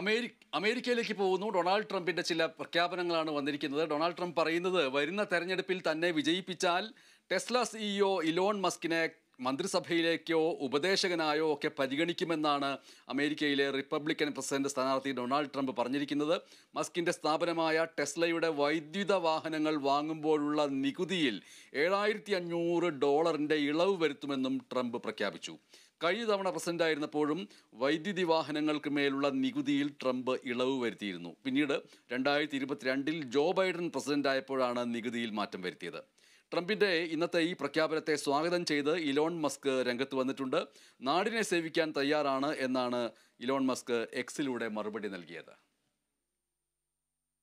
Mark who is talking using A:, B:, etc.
A: America അമേരിക്കയിലേക്ക് പോകുന്നു Donald ട്രംപിൻ്റെ ചില പ്രഖ്യാപനങ്ങളാണ് വന്നിരിക്കുന്നത് ഡൊണാൾഡ് ട്രംപ് പറയുന്നത് വരുന്ന തെരഞ്ഞെടുപ്പിൽ തന്നെ വിജയിപ്പിച്ചാൽ ടെസ്ല സിഇഒ e ഇലോൺ മസ്കിനെ മന്ത്രിസഭയിലേക്കോ ഉപദേശകനായോ ഒക്കെ പരിഗണിക്കുമെന്നാണ് അമേരിക്കയിലെ റിപ്പബ്ലിക്കൻ പ്രസിഡന്റ് സ്ഥാനാർത്ഥി ഡൊണാൾഡ് ട്രംപ് പറഞ്ഞിരിക്കുന്നത് മസ്കിൻ്റെ സ്ഥാപനമായ ടെസ്ലയുടെ വൈദ്യുത വാഹനങ്ങൾ വാങ്ങുമ്പോഴുള്ള നികുതിയിൽ ഏഴായിരത്തി അഞ്ഞൂറ് ഡോളറിൻ്റെ ഇളവ് വരുത്തുമെന്നും ട്രംപ് പ്രഖ്യാപിച്ചു കഴിഞ്ഞ തവണ ആയിരുന്നപ്പോഴും വൈദ്യുതി വാഹനങ്ങൾക്ക് മേലുള്ള നികുതിയിൽ ട്രംപ് ഇളവ് വരുത്തിയിരുന്നു പിന്നീട് രണ്ടായിരത്തി ഇരുപത്തിരണ്ടിൽ ജോ ബൈഡൻ പ്രസിഡന്റ് ആയപ്പോഴാണ് നികുതിയിൽ മാറ്റം വരുത്തിയത് ട്രംപിന്റെ ഇന്നത്തെ ഈ പ്രഖ്യാപനത്തെ സ്വാഗതം ചെയ്ത് ഇലോൺ മസ്ക് രംഗത്ത് വന്നിട്ടുണ്ട് നാടിനെ സേവിക്കാൻ തയ്യാറാണ് എന്നാണ് ഇലോൺ മസ്ക് എക്സിലൂടെ മറുപടി നൽകിയത്